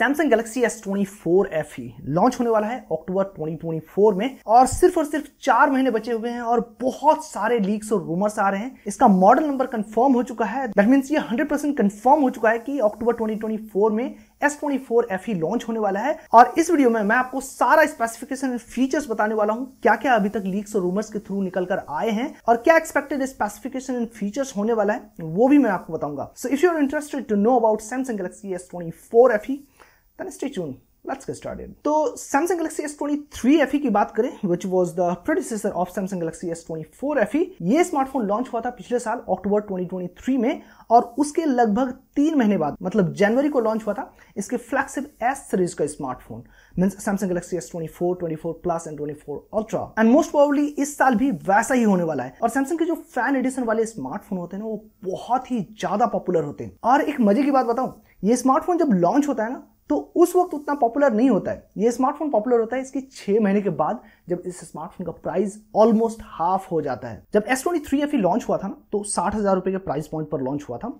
Samsung Galaxy S twenty four F E launch होने वाला है अक्टूबर 2024 में और सिर्फ और सिर्फ चार महीने बचे हुए हैं और बहुत सारे लीक्स और रूमर्स आ रहे हैं इसका मॉडल नंबर कंफर्म हो चुका है दैट मीन्स ये 100 परसेंट कन्फर्म हो चुका है कि अक्टूबर 2024 में S twenty four F E launch होने वाला है और इस वीडियो में मैं आपको सारा स्पेसिफिकेशन फीचर्स बताने वाला हूँ क्या क्या अभी तक लीक्स और रूमर्स के थ्रू निकल कर आए हैं और क्या एक्सपेक्टेड स्पेसिफिकेशन एंड फीचर्स होने वाला है वो भी मैं आपको बताऊंगा so if you are interested to know about Samsung Galaxy S twenty four F E then stay tuned let's get started तो Samsung Galaxy S23 FE which was the predecessor of Samsung Galaxy S24 FE smartphone 2023 और उसके लगभग तीन महीने बाद मतलब जनवरी को launch हुआ था इसके फ्लैगशिप S सीरीज का smartphone means Samsung Galaxy S24, 24 Plus and 24 Ultra and most probably इस साल भी वैसा ही होने वाला है और सैमसंग के जो फैन एडिशन वाले स्मार्टफोन होते हैं वो बहुत ही ज्यादा पॉपुलर होते हैं और एक मजे की बात बताऊं ये स्मार्टफोन जब लॉन्च होता है ना तो उस वक्त उतना पॉपुलर नहीं होता है ये स्मार्टफोन पॉपुलर होता है इसके छः महीने के बाद जब इस स्मार्टफोन का प्राइस ऑलमोस्ट हाफ हो जाता है जब S twenty three F launch हुआ था ना तो साठ हज़ार रुपये के प्राइस पॉइंट पर लॉन्च हुआ था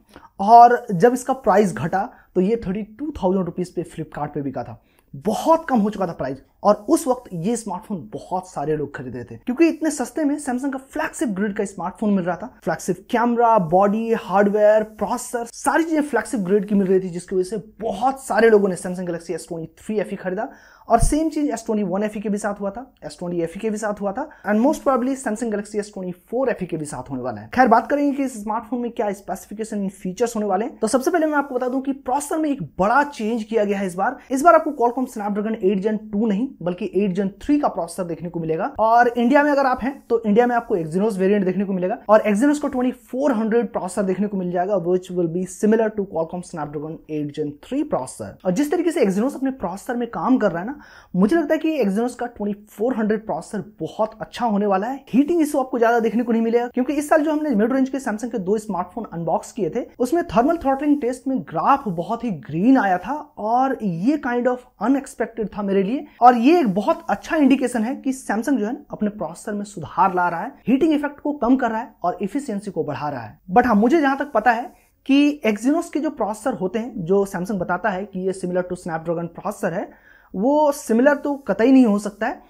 और जब इसका प्राइस घटा तो ये थर्टी टू थाउजेंड रुपीज़ पे फ्लिपकार्ट पे बिका था बहुत कम हो चुका था प्राइस और उस वक्त ये स्मार्टफोन बहुत सारे लोग खरीद रहे थे क्योंकि इतने सस्ते में सैमसंग का फ्लैगशिप ग्रेड का स्मार्टफोन मिल रहा था flagship camera body hardware processor सारी चीजें फ्लैगशिप ग्रेड की मिल रही थी जिसकी वजह से बहुत सारे लोगों ने Samsung Galaxy S twenty three F खरीदा और सेम चीज एस ट्वेंटी वन एफ के भी साथ हुआ था एस ट्वेंटी एफ के भी साथ हुआ था and most probably Samsung Galaxy S twenty four F के भी साथ होने वाला है खैर बात करेंगे कि इस स्मार्टफोन में क्या स्पेसिफिकेशन फीचर्स होने वाले हैं तो सबसे पहले मैं आपको बता दूं कि प्रोसेसर में एक बड़ा चेंज किया गया है इस बार इस बार आपको Qualcomm Snapdragon eight gen two नहीं बल्कि एट जन थ्री का प्रोसेसर देखने को मिलेगा और इंडिया में अगर आप हैं तो इंडिया में आपको एक्जीनोस वेरियंट देखने को मिलेगा और एक्जीनोस को ट्वेंटी फोर हंड्रेड प्रोसेसर देखने को मिल जाएगा which will be similar to Qualcomm Snapdragon eight gen three processor और जिस तरीके से एक्जीनोस अपने प्रोसेसर में काम कर रहा है ना मुझे लगता है कि एक्जनोस का 2400 प्रोसेसर बहुत अच्छा होने वाला है हीटिंग इशू आपको ज्यादा देखने को नहीं मिलेगा क्योंकि इस साल जो हमने मिड रेंज के सैमसंग के दो स्मार्टफोन अनबॉक्स किए थे उसमें थर्मल थ्रॉटलिंग टेस्ट में ग्राफ बहुत ही ग्रीन आया था और ये काइंड ऑफ अनएक्सपेक्टेड था मेरे लिए और ये एक बहुत अच्छा इंडिकेशन है कि सैमसंग जो है अपने प्रोसेसर में सुधार ला रहा है हीटिंग इफेक्ट को कम कर रहा है और इफिशियंसी को बढ़ा रहा है बट हाँ मुझे जहां तक पता है कि एक्जिनोस के जो प्रोसेसर होते हैं जो सैमसंग बताता है कि ये सिमिलर टू स्नैपड्रैगन प्रोसेसर है वो सिमिलर तो कतई नहीं हो सकता है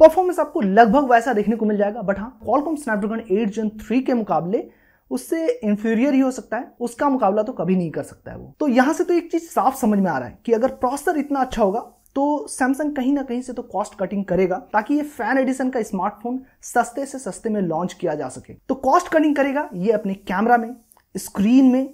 परफॉर्मेंस आपको लगभग वैसा देखने को मिल जाएगा बट हाँ Qualcomm Snapdragon eight gen three के मुकाबले उससे इंफीरियर ही हो सकता है उसका मुकाबला तो कभी नहीं कर सकता है वो तो यहाँ से तो एक चीज साफ समझ में आ रहा है कि अगर प्रोसेसर इतना अच्छा होगा तो सैमसंग कहीं ना कहीं से तो कॉस्ट कटिंग करेगा ताकि ये फैन एडिशन का स्मार्टफोन सस्ते से सस्ते में लॉन्च किया जा सके तो कॉस्ट कटिंग करेगा ये अपने कैमरा में स्क्रीन में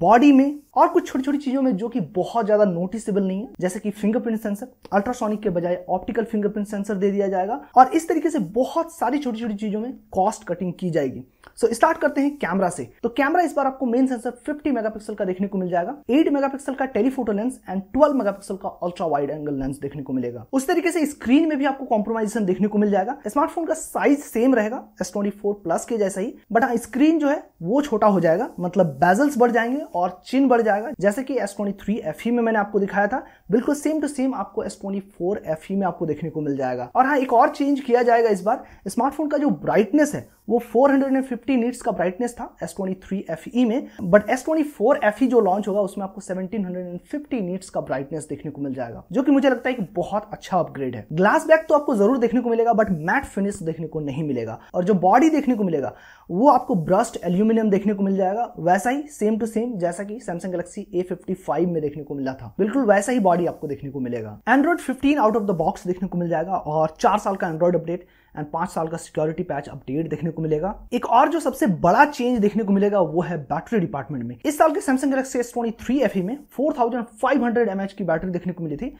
बॉडी में और कुछ छोटी छोटी चीजों में जो कि बहुत ज्यादा नोटिसेबल नहीं है जैसे कि फिंगरप्रिंट सेंसर अल्ट्रासोनिक के बजाय ऑप्टिकल फिंगरप्रिंट सेंसर दे दिया जाएगा और इस तरीके से बहुत सारी छोटी छोटी चीजों में कॉस्ट कटिंग की जाएगी सो so, स्टार्ट करते हैं कैमरा से तो कैमरा इस बार आपको मेन सेंसर 50 मेगापिक्सल का देखने को मिल जाएगा 8 मेगापिक्सल का टेलीफोटो लेंस एंड 12 मेगापिक्सल का अल्ट्रा वाइड एंगल लेंस देखने को मिलेगा उस तरीके से स्क्रीन में भी आपको कॉम्प्रोमाइजेशन देखने को मिल जाएगा स्मार्टफोन का साइज सेम रहेगा एस ट्वेंटी प्लस के जैसा ही बट हाँ स्क्रीन जो है वो छोटा हो जाएगा मतलब बेजल्स बढ़ जाएंगे जाएंगे और चिन्ह बढ़ जाएगा जैसे कि एस ट्वेंटी थ्री में मैंने आपको दिखाया था बिल्कुल सेम टू सेम आपको एस ट्वेंटी e में आपको देखने को मिल जाएगा और हाँ एक और चेंज किया जाएगा इस बार स्मार्टफोन का जो ब्राइटनेस है वो 450 नीट्स का ब्राइटनेस था एस ट्वेंटी e में बट एस ट्वेंटी जो लॉन्च होगा उसमें आपको 1750 नीट्स का ब्राइटनेस देखने को मिल जाएगा जो कि मुझे लगता है कि बहुत अच्छा अपग्रेड है ग्लास बैक तो आपको जरूर देखने को मिलेगा बट मैट फिनिश देखने को नहीं मिलेगा और जो बॉडी देखने को मिलेगा वो आपको ब्रस्ट एल्यूमिनियम देखने को मिल जाएगा वैसा ही सेम टू सेम सेम जैसा कि सैमसंग गैलेक्सी A55 में देखने को मिला था बिल्कुल वैसा ही बॉडी आपको देखने को मिलेगा Android 15 out of the box देखने को मिल जाएगा और चार साल का एंड्रॉइड अपडेट एंड पांच साल का सिक्योरिटी पैच अपडेट देखने को मिलेगा एक और जो सबसे बड़ा चेंज देखने को मिलेगा वो है बैटरी डिपार्टमेंट में इस साल के Samsung Galaxy S twenty three F में four thousand five hundred M H की बैटरी देखने को मिली थी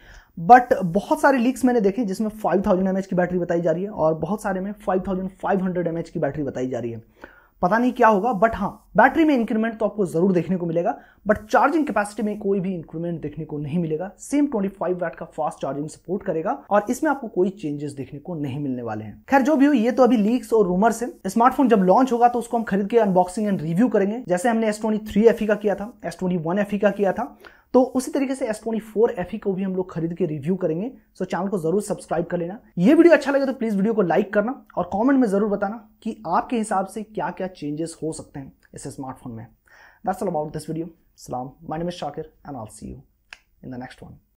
बट बहुत सारे लीक्स मैंने देखे जिसमें फाइव थाउजेंड एम एच की बैटरी बताई जा रही है और बहुत सारे में five thousand five hundred M H की बैटरी बताई जा रही है पता नहीं क्या होगा बट हाँ बैटरी में इंक्रीमेंट तो आपको जरूर देखने को मिलेगा बट चार्जिंग कैपेसिटी में कोई भी इंक्रीमेंट देखने को नहीं मिलेगा सेम 25 वैट का फास्ट चार्जिंग सपोर्ट करेगा और इसमें आपको कोई चेंजेस देखने को नहीं मिलने वाले हैं खैर जो भी हो ये तो अभी लीक्स और रूमर्स है स्मार्टफोन जब लॉन्च होगा तो उसको हम खरीद के अनबॉक्सिंग एंड रिव्यू करेंगे जैसे हमने एस ट्वेंटी e का किया था एस ट्वेंटी e का किया था तो उसी तरीके से S twenty four F E को भी हम लोग खरीद के रिव्यू करेंगे सो चैनल को जरूर सब्सक्राइब कर लेना ये वीडियो अच्छा लगे तो प्लीज वीडियो को लाइक करना और कॉमेंट में जरूर बताना कि आपके हिसाब से क्या क्या चेंजेस हो सकते हैं इस स्मार्टफोन में that's all about this video सलाम my name is Shakir and I see you in the next one